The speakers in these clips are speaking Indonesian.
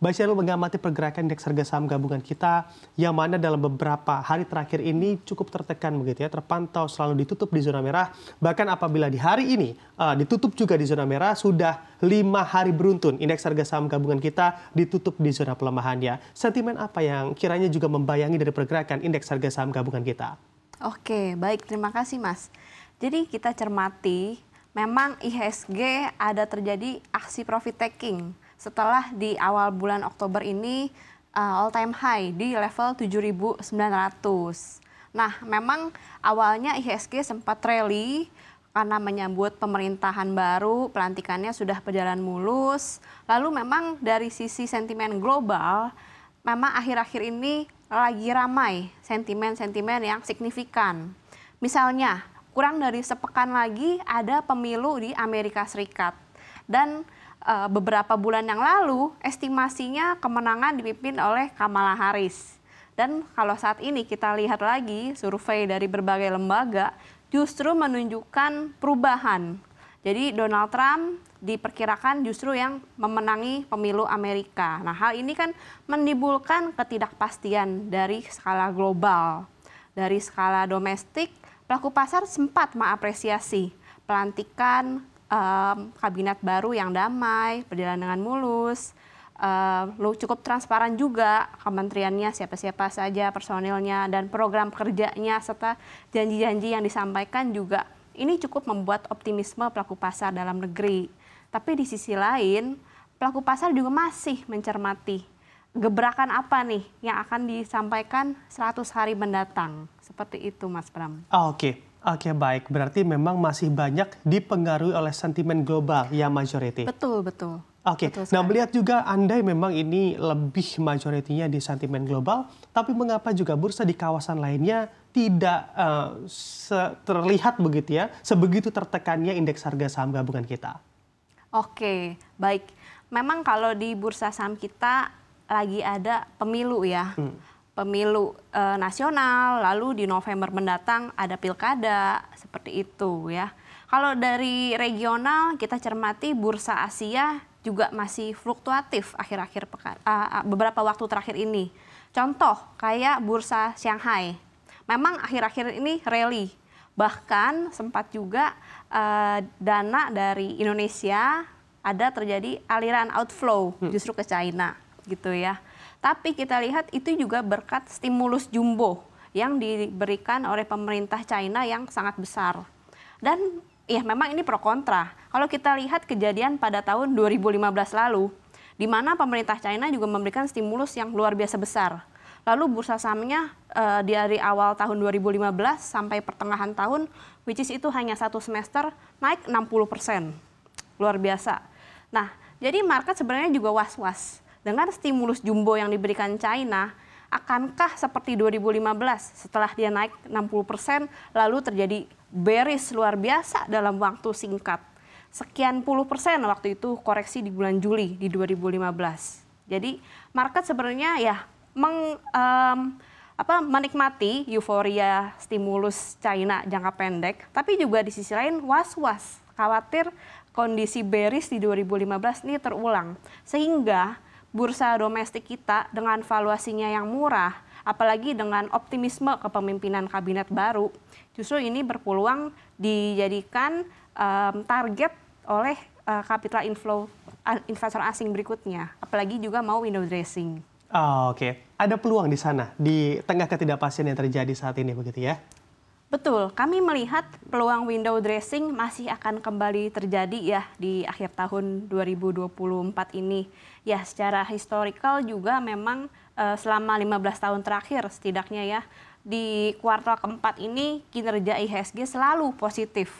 Baik, Basirul mengamati pergerakan indeks harga saham gabungan kita yang mana dalam beberapa hari terakhir ini cukup tertekan begitu ya, terpantau selalu ditutup di zona merah. Bahkan apabila di hari ini uh, ditutup juga di zona merah, sudah lima hari beruntun indeks harga saham gabungan kita ditutup di zona pelemahan ya. Sentimen apa yang kiranya juga membayangi dari pergerakan indeks harga saham gabungan kita? Oke, baik terima kasih Mas. Jadi kita cermati memang IHSG ada terjadi aksi profit taking setelah di awal bulan Oktober ini uh, eh, all time high di level 7.900. Nah, memang awalnya IHSG sempat rally karena menyambut pemerintahan baru, pelantikannya sudah berjalan mulus. Lalu memang dari sisi sentimen global, memang akhir-akhir ini lagi ramai sentimen-sentimen yang signifikan. Misalnya, kurang dari sepekan lagi ada pemilu di Amerika Serikat dan uh, beberapa bulan yang lalu estimasinya kemenangan dipimpin oleh Kamala Harris. Dan kalau saat ini kita lihat lagi survei dari berbagai lembaga justru menunjukkan perubahan. Jadi Donald Trump diperkirakan justru yang memenangi pemilu Amerika. Nah, hal ini kan menimbulkan ketidakpastian dari skala global. Dari skala domestik, pelaku pasar sempat mengapresiasi pelantikan um, kabinet baru yang damai, berjalan dengan mulus, uh, cukup transparan juga kementeriannya siapa-siapa saja, personilnya dan program kerjanya serta janji-janji yang disampaikan juga ini cukup membuat optimisme pelaku pasar dalam negeri. Tapi di sisi lain, pelaku pasar juga masih mencermati gebrakan apa nih yang akan disampaikan 100 hari mendatang. Seperti itu Mas Pram. Oh, ah, Oke. Okay. Oke baik, berarti memang masih banyak dipengaruhi oleh sentimen global yang majority. Betul, betul. Oke, okay. nah melihat juga andai memang ini lebih majoritinya di sentimen global, tapi mengapa juga bursa di kawasan lainnya tidak uh, terlihat begitu ya, sebegitu tertekannya indeks harga saham gabungan kita? Oke, baik. Memang kalau di bursa saham kita lagi ada pemilu ya. Hmm pemilu e, nasional, lalu di November mendatang ada pilkada, seperti itu ya. Kalau dari regional kita cermati bursa Asia juga masih fluktuatif akhir-akhir pekan eh, eh, beberapa waktu terakhir ini. Contoh kayak bursa Shanghai. Memang akhir-akhir ini rally. Bahkan sempat juga uh, dana dari Indonesia ada terjadi aliran outflow hmm. justru ke China gitu ya. Tapi kita lihat itu juga berkat stimulus jumbo yang diberikan oleh pemerintah China yang sangat besar. Dan ya memang ini pro kontra. Kalau kita lihat kejadian pada tahun 2015 lalu, di mana pemerintah China juga memberikan stimulus yang luar biasa besar. Lalu bursa sahamnya uh, dari awal tahun 2015 sampai pertengahan tahun, which is itu hanya satu semester, naik 60 persen. Luar biasa. Nah, jadi market sebenarnya juga was-was dengan stimulus jumbo yang diberikan China, akankah seperti 2015 setelah dia naik 60% lalu terjadi bearish luar biasa dalam waktu singkat? Sekian puluh persen waktu itu koreksi di bulan Juli di 2015. Jadi market sebenarnya ya meng, um, apa menikmati euforia stimulus China jangka pendek, tapi juga di sisi lain was-was, khawatir kondisi bearish di 2015 ini terulang. Sehingga bursa domestik kita dengan valuasinya yang murah, apalagi dengan optimisme kepemimpinan kabinet baru, justru ini berpeluang dijadikan um, target oleh uh, capital inflow investor asing berikutnya, apalagi juga mau window dressing. Oh, Oke, okay. ada peluang di sana di tengah ketidakpastian yang terjadi saat ini begitu ya? Betul, kami melihat peluang window dressing masih akan kembali terjadi ya di akhir tahun 2024 ini. Ya, secara historical juga memang uh, selama 15 tahun terakhir setidaknya ya di kuartal keempat ini kinerja IHSG selalu positif.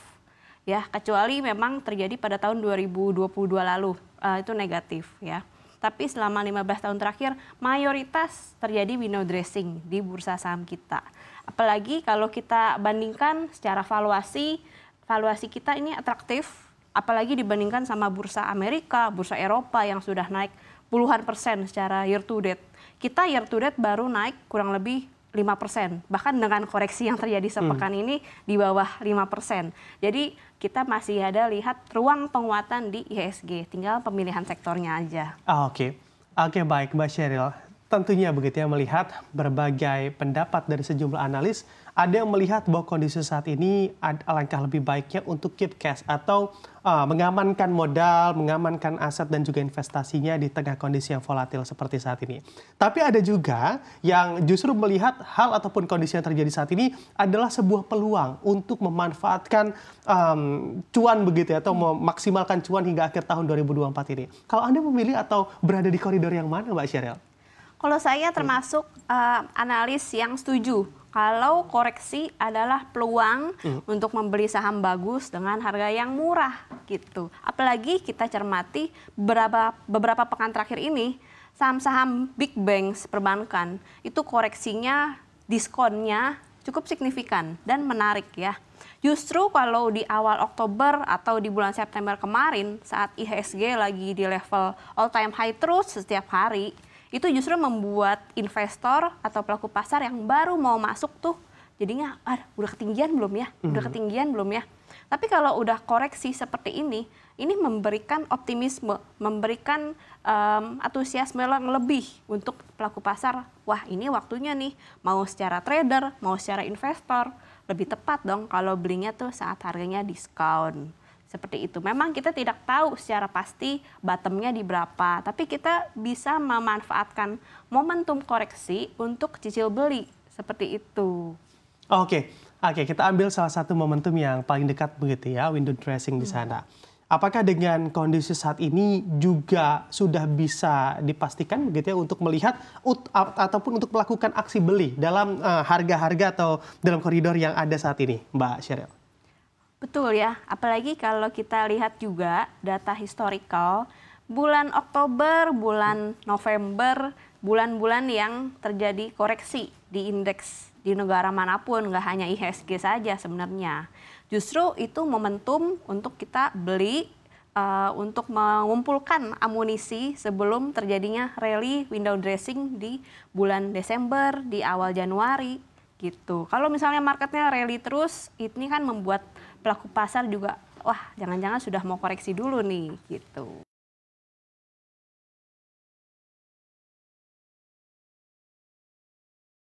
Ya, kecuali memang terjadi pada tahun 2022 lalu, uh, itu negatif ya. Tapi selama 15 tahun terakhir mayoritas terjadi window dressing di bursa saham kita. Apalagi kalau kita bandingkan secara valuasi, valuasi kita ini atraktif apalagi dibandingkan sama bursa Amerika, bursa Eropa yang sudah naik puluhan persen secara year to date. Kita year to date baru naik kurang lebih lima persen Bahkan dengan koreksi yang terjadi hmm. sepekan hmm. ini di bawah lima persen Jadi kita masih ada lihat ruang penguatan di IHSG, tinggal pemilihan sektornya aja. Oke. Ah, Oke, okay. okay, baik Mbak Sheryl. Tentunya begitu ya melihat berbagai pendapat dari sejumlah analis, ada yang melihat bahwa kondisi saat ini alangkah lebih baiknya untuk keep cash atau uh, mengamankan modal, mengamankan aset dan juga investasinya di tengah kondisi yang volatil seperti saat ini. Tapi ada juga yang justru melihat hal ataupun kondisi yang terjadi saat ini adalah sebuah peluang untuk memanfaatkan um, cuan begitu ya atau memaksimalkan cuan hingga akhir tahun 2024 ini. Kalau Anda memilih atau berada di koridor yang mana Mbak Sheryl? Kalau saya iya. termasuk uh, analis yang setuju kalau koreksi adalah peluang hmm. untuk membeli saham bagus dengan harga yang murah gitu. Apalagi kita cermati beberapa beberapa pekan terakhir ini saham-saham big banks perbankan itu koreksinya diskonnya cukup signifikan dan menarik ya. Justru kalau di awal Oktober atau di bulan September kemarin saat IHSG lagi di level all time high terus setiap hari, itu justru membuat investor atau pelaku pasar yang baru mau masuk tuh jadinya ah, udah ketinggian belum ya udah mhm. ketinggian belum ya tapi kalau udah koreksi seperti ini ini memberikan optimisme memberikan um, antusiasme yang lebih untuk pelaku pasar wah ini waktunya nih mau secara trader mau secara investor lebih tepat dong kalau belinya tuh saat harganya diskon seperti itu. Memang kita tidak tahu secara pasti bottomnya di berapa, tapi kita bisa memanfaatkan momentum koreksi untuk cicil beli. Seperti itu. Oke, okay. oke okay, kita ambil salah satu momentum yang paling dekat begitu ya, window dressing di sana. Apakah dengan kondisi saat ini juga sudah bisa dipastikan begitu ya untuk melihat ut, ataupun untuk melakukan aksi beli dalam eh, harga-harga uh, atau dalam koridor yang ada saat ini, Mbak Sheryl? Betul ya, apalagi kalau kita lihat juga data historical, bulan Oktober, bulan November, bulan-bulan yang terjadi koreksi di indeks di negara manapun, nggak hanya IHSG saja sebenarnya. Justru itu momentum untuk kita beli, uh, untuk mengumpulkan amunisi sebelum terjadinya rally window dressing di bulan Desember, di awal Januari, gitu. Kalau misalnya marketnya rally terus, ini kan membuat pelaku pasar juga wah jangan-jangan sudah mau koreksi dulu nih gitu.